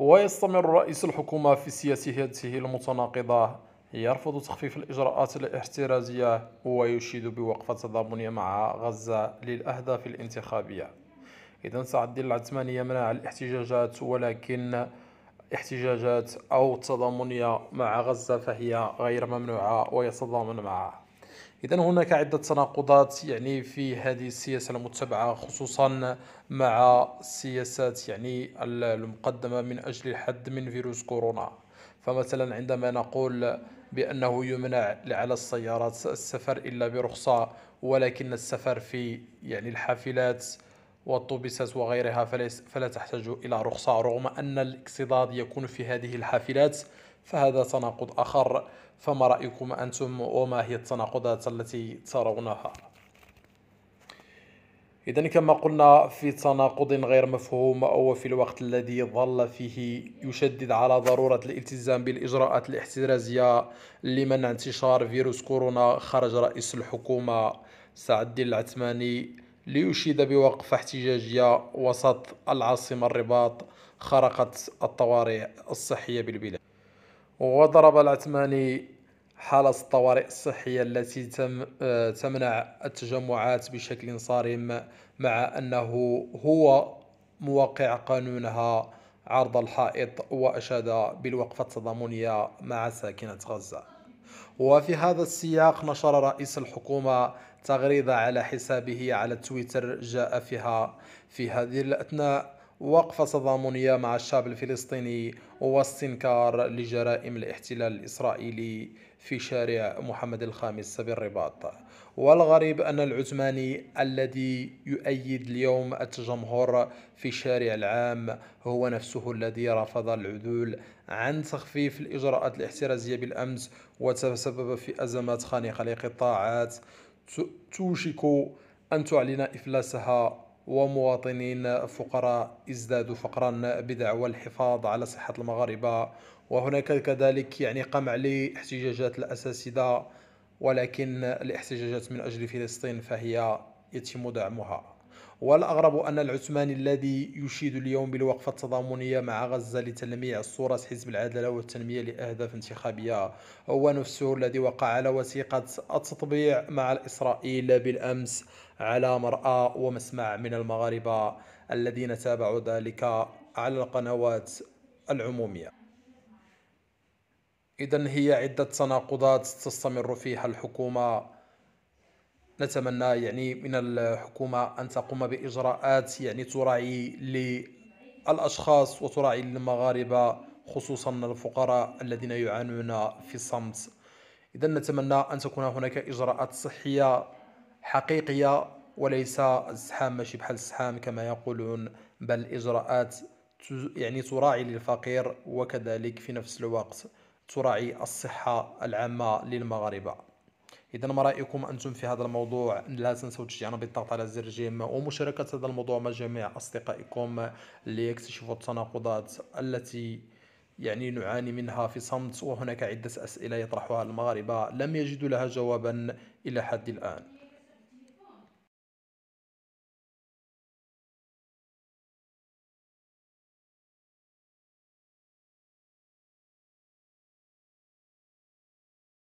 ويستمر رئيس الحكومة في سياسته المتناقضة يرفض تخفيف الإجراءات الاحترازية ويشيد بوقفة تضامنية مع غزة للأهداف الانتخابية إذا الدين العثماني يمنع الاحتجاجات ولكن احتجاجات أو تضامنية مع غزة فهي غير ممنوعة ويتضامن معها إذا هناك عدة تناقضات يعني في هذه السياسة المتبعة خصوصا مع السياسات يعني المقدمة من أجل الحد من فيروس كورونا فمثلا عندما نقول بأنه يمنع على السيارات السفر إلا برخصة ولكن السفر في يعني الحافلات والطوبيسات وغيرها فلا تحتاج إلى رخصة رغم أن الاكتظاظ يكون في هذه الحافلات فهذا تناقض آخر فما رأيكم أنتم وما هي التناقضات التي ترونها إذا كما قلنا في تناقض غير مفهوم وفي الوقت الذي ظل فيه يشدد على ضرورة الالتزام بالإجراءات الاحترازية لمنع انتشار فيروس كورونا خرج رئيس الحكومة سعد الدين العثماني ليشيد بوقفة احتجاجية وسط العاصمة الرباط خرقت الطوارئ الصحية بالبلاد وضرب العثماني حالة الطوارئ الصحية التي تم آه، تمنع التجمعات بشكل صارم مع أنه هو موقع قانونها عرض الحائط وأشاد بالوقفة التضامنية مع ساكنة غزة وفي هذا السياق نشر رئيس الحكومة تغريدة على حسابه على تويتر جاء فيها في هذه الأثناء وقفة تضامنية مع الشعب الفلسطيني واستنكار لجرائم الاحتلال الإسرائيلي في شارع محمد الخامس بالرباط والغريب أن العثماني الذي يؤيد اليوم التجمهر في شارع العام هو نفسه الذي رفض العدول عن تخفيف الإجراءات الاحترازية بالأمس وتسبب في أزمات خانقة لقطاعات توشك أن تعلن إفلاسها ومواطنين فقراء ازدادوا فقرا بدعوى الحفاظ على صحة المغاربة وهناك كذلك يعني قمع لاحتجاجات الأساسدة ولكن الاحتجاجات من أجل فلسطين فهي يتم دعمها والأغرب أن العثماني الذي يشيد اليوم بالوقفة التضامنية مع غزة لتلميع صورة حزب العدالة والتنمية لأهداف انتخابية هو نفسه الذي وقع على وثيقة التطبيع مع الإسرائيل بالأمس على مرأى ومسمع من المغاربة الذين تابعوا ذلك على القنوات العمومية إذا هي عدة تناقضات تستمر فيها الحكومة نتمنى يعني من الحكومة أن تقوم بإجراءات يعني تراعي للأشخاص وتراعي المغاربة خصوصا الفقراء الذين يعانون في الصمت إذا نتمنى أن تكون هناك إجراءات صحية حقيقية وليس الزحام ماشي بحال الزحام كما يقولون بل إجراءات يعني تراعي للفقير وكذلك في نفس الوقت تراعي الصحة العامة للمغاربة اذا ما رايكم انتم في هذا الموضوع لا تنسوا تشجيعنا بالضغط على زر جيم ومشاركه هذا الموضوع مع جميع اصدقائكم ليكتشفوا التناقضات التي يعني نعاني منها في صمت وهناك عده اسئله يطرحها المغاربه لم يجدوا لها جوابا الى حد الان